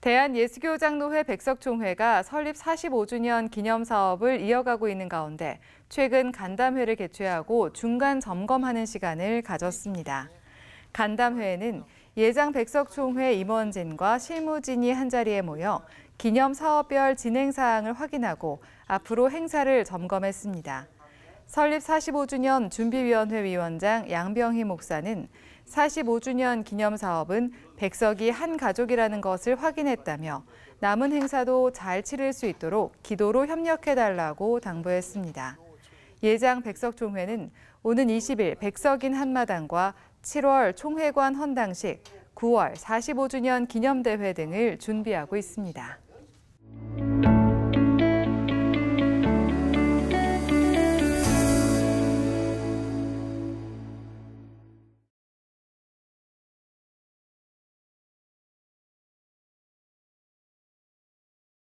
대한예수교장로회 백석총회가 설립 45주년 기념사업을 이어가고 있는 가운데 최근 간담회를 개최하고 중간 점검하는 시간을 가졌습니다. 간담회에는 예장 백석총회 임원진과 실무진이 한자리에 모여 기념 사업별 진행 사항을 확인하고 앞으로 행사를 점검했습니다. 설립 45주년 준비위원회 위원장 양병희 목사는 45주년 기념 사업은 백석이 한 가족이라는 것을 확인했다며 남은 행사도 잘 치를 수 있도록 기도로 협력해달라고 당부했습니다. 예장 백석 총회는 오는 20일 백석인 한마당과 7월 총회관 헌당식, 9월 45주년 기념대회 등을 준비하고 있습니다.